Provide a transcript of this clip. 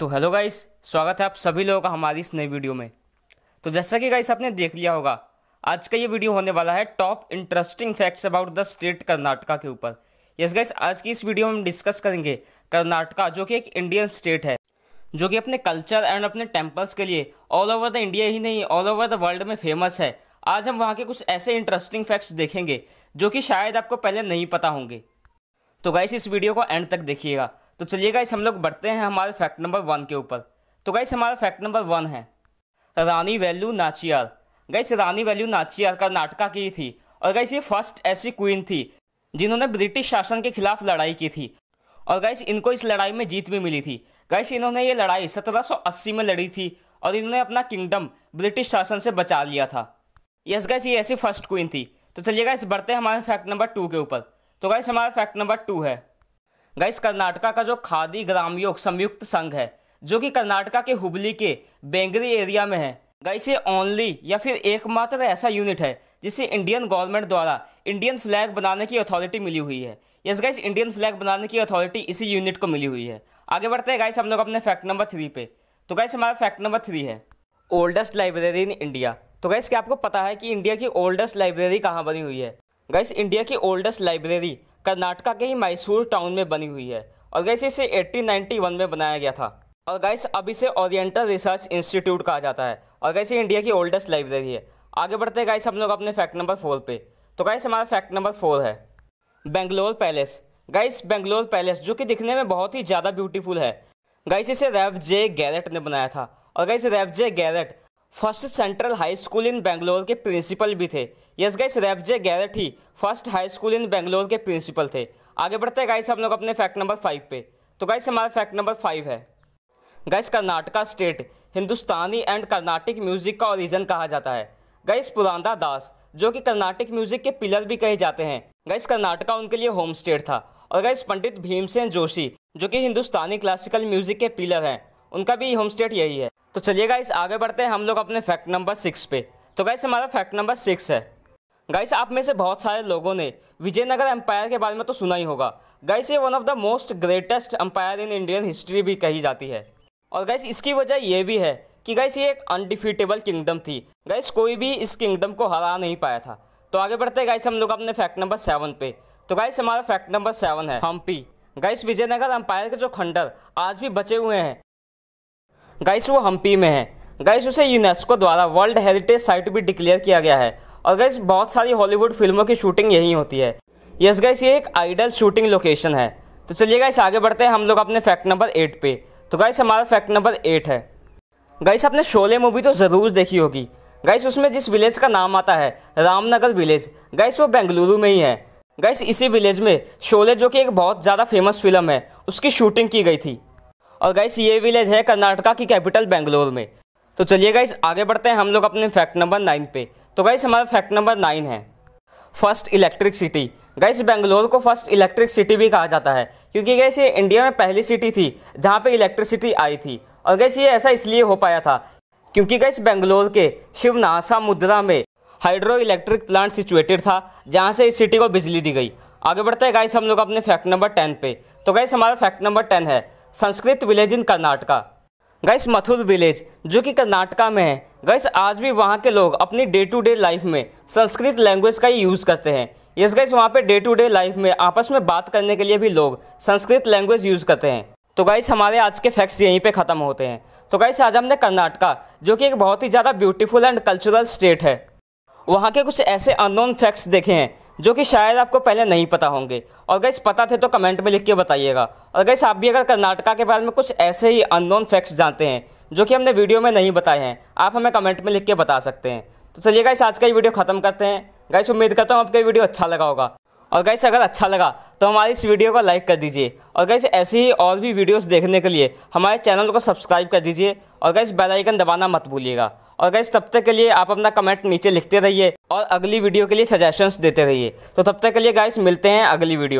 तो hello guys स्वागत है आप सभी लोगों का हमारी इस नई वीडियो में तो जैसा कि गाइस आपने देख लिया होगा आज का ये वीडियो होने वाला है top interesting facts about the state Karnataka के ऊपर यस गाइस आज की इस वीडियो में हम डिस्कस करेंगे कर्नाटका जो कि एक इंडियन स्टेट है जो कि अपने कल्चर एंड अपने टेम्पल्स के लिए ऑल ओवर द इंडिया ही नहीं ऑल ओवर द वर्ल्ड में फेमस है आज हम वहाँ के कुछ ऐसे इंटरेस्टिंग फैक्ट्स देखेंगे जो कि शायद आपको पहले नहीं पता होंगे तो गाइस इस वीडियो को एंड तक देखिएगा तो चलिए गाइस हम लोग बढ़ते हैं हमारे फैक्ट नंबर वन के ऊपर तो गाइस हमारा फैक्ट नंबर वन है रानी वेल्यू नाचियार गाइस रानी वेल्यू नाचियार कर्नाटका की थी और गाइस ये फर्स्ट ऐसी क्वीन थी जिन्होंने ब्रिटिश शासन के खिलाफ लड़ाई की थी और गाइस इनको इस लड़ाई में जीत भी मिली थी गाइस इन्होंने ये लड़ाई 1780 में लड़ी थी और इन्होंने अपना किंगडम ब्रिटिश शासन से बचा लिया था यस गाइस ये ऐसी फर्स्ट क्वीन थी तो चलिए गाइस बढ़ते हैं हमारे फैक्ट नंबर टू के ऊपर तो गाइस हमारा फैक्ट नंबर टू है गाइस कर्नाटका का जो खादी ग्रामयोग संयुक्त संघ है जो कि कर्नाटका के हुबली के बेंगरी एरिया में है गाइस ये ओनली या फिर एकमात्र ऐसा यूनिट है जिसे इंडियन गवर्नमेंट द्वारा इंडियन फ्लैग बनाने की अथॉरिटी मिली हुई है यस गाइस इंडियन फ्लैग बनाने की अथॉरिटी इसी यूनिट को मिली हुई है आगे बढ़ते हैं गाइस हम लोग अपने फैक्ट नंबर थ्री पे तो गाइस हमारा फैक्ट नंबर थ्री है ओल्डेस्ट लाइब्रेरी इन इंडिया तो गाइस क्या आपको पता है कि इंडिया की ओल्डेस्ट लाइब्रेरी कहाँ बनी हुई है गाइस इंडिया की ओल्डेस्ट लाइब्रेरी कर्नाटका के ही मैसूर टाउन में बनी हुई है और गैस इसे 1891 में बनाया गया था और गैस अब इसे ओरिएंटल रिसर्च इंस्टीट्यूट कहा जाता है और गैस ये इंडिया की ओल्डेस्ट लाइब्रेरी है आगे बढ़ते हैं गैस हम लोग अपने फैक्ट नंबर फोर पे तो गैस हमारा फैक्ट नंबर फोर है Bangalore palace guys Bangalore palace जो कि दिखने में बहुत ही ज़्यादा ब्यूटीफुल है गैस इसे रैव जे गैरेट ने बनाया था और guys Rev J Garrett first central high school in Bangalore के प्रिंसिपल भी थे yes guys Rev J Garrett first high school in Bangalore के प्रिंसिपल थे आगे बढ़ते हैं गाइस हम लोग अपने फैक्ट नंबर फाइव पे तो गाइस हमारा फैक्ट नंबर फाइव है guys Karnataka state Hindustani and Carnatic music का ओरिजन कहा जाता है गाइस पुरांदा दास जो कि कर्नाटिक म्यूजिक के पिलर भी कहे जाते हैं गाइस कर्नाटका उनके लिए होम स्टेट था और गाइस पंडित भीमसेन जोशी जो कि हिंदुस्तानी क्लासिकल म्यूजिक के पिलर हैं उनका भी होम स्टेट यही है तो चलिए गाइस आगे बढ़ते हैं हम लोग अपने फैक्ट नंबर सिक्स पे तो गाइस हमारा फैक्ट नंबर सिक्स है गाइस आप में से बहुत सारे लोगों ने विजयनगर एम्पायर के बारे में तो सुना ही होगा गाइस ये one of the most greatest empire in Indian history भी कही जाती है और गाइस इसकी वजह यह भी है कि गाइस ये एक अनडिफिटेबल किंगडम थी गाइस कोई भी इस किंगडम को हरा नहीं पाया था तो आगे बढ़ते गाइस हम लोग अपने फैक्ट नंबर सेवन पे तो गाइस हमारा फैक्ट नंबर सेवन है हम्पी गाइस विजयनगर एम्पायर के जो खंडर आज भी बचे हुए हैं गाइस वो हम्पी में है गाइस उसे यूनेस्को द्वारा वर्ल्ड हेरिटेज साइट भी डिक्लेयर किया गया है और गैस बहुत सारी हॉलीवुड फिल्मों की शूटिंग यही होती है यस गैस ये एक आइडल शूटिंग लोकेशन है तो चलिए गैस आगे बढ़ते हैं हम लोग अपने फैक्ट नंबर एट पे तो गैस हमारा फैक्ट नंबर एट है गैस आपने शोले मूवी तो ज़रूर देखी होगी गैस उसमें जिस विलेज का नाम आता है रामनगर विलेज गैस वो बेंगलुरु में ही है गैस इसी विलेज में शोले जो कि एक बहुत ज़्यादा फेमस फिल्म है उसकी शूटिंग की गई थी और गैस ये विलेज है कर्नाटका की कैपिटल बेंगलोर में तो चलिए गाइस आगे बढ़ते हैं हम लोग अपने फैक्ट नंबर नाइन पे तो गाइस हमारा फैक्ट नंबर नाइन है first electric city guys Bangalore को फर्स्ट इलेक्ट्रिक सिटी भी कहा जाता है क्योंकि गैस ये इंडिया में पहली सिटी थी जहाँ पे इलेक्ट्रिसिटी आई थी और गैस ये ऐसा इसलिए हो पाया था क्योंकि गैस बेंगलोर के शिवनासा मुद्रा में हाइड्रो इलेक्ट्रिक प्लांट सिचुएटेड था जहाँ से इस सिटी को बिजली दी गई आगे बढ़ते हैं गाइस हम लोग अपने फैक्ट नंबर टेन पे तो गाइस हमारा फैक्ट नंबर टेन है Sanskrit village in Karnataka guys Mattur village जो कि कर्नाटका में है गैस आज भी वहाँ के लोग अपनी डे टू डे लाइफ में संस्कृत लैंग्वेज का ही यूज़ करते हैं यस गैस वहाँ पे डे टू डे लाइफ में आपस में बात करने के लिए भी लोग संस्कृत लैंग्वेज यूज़ करते हैं तो गाइस हमारे आज के फैक्ट्स यहीं पे ख़त्म होते हैं तो गाइस आज हमने कर्नाटका जो कि एक बहुत ही ज़्यादा ब्यूटीफुल एंड कल्चरल स्टेट है वहाँ के कुछ ऐसे अननोन फैक्ट्स देखे हैं जो कि शायद आपको पहले नहीं पता होंगे और गैस पता थे तो कमेंट में लिख के बताइएगा और गैस आप भी अगर कर्नाटका के बारे में कुछ ऐसे ही अननोन फैक्ट्स जानते हैं जो कि हमने वीडियो में नहीं बताए हैं आप हमें कमेंट में लिख के बता सकते हैं तो चलिए गाइस आज का ये वीडियो ख़त्म करते हैं गाइस उम्मीद करता हूँ आपका वीडियो अच्छा लगा होगा और गाइस अगर अच्छा लगा तो हमारी इस वीडियो को लाइक कर दीजिए और गाइस ऐसी ही और भी वीडियोस देखने के लिए हमारे चैनल को सब्सक्राइब कर दीजिए और गाइस बेल आइकन दबाना मत भूलिएगा और गाइस तब तक के लिए आप अपना कमेंट नीचे लिखते रहिए और अगली वीडियो के लिए सजेशंस देते रहिए तो तब तक के लिए गाइस मिलते हैं अगली वीडियो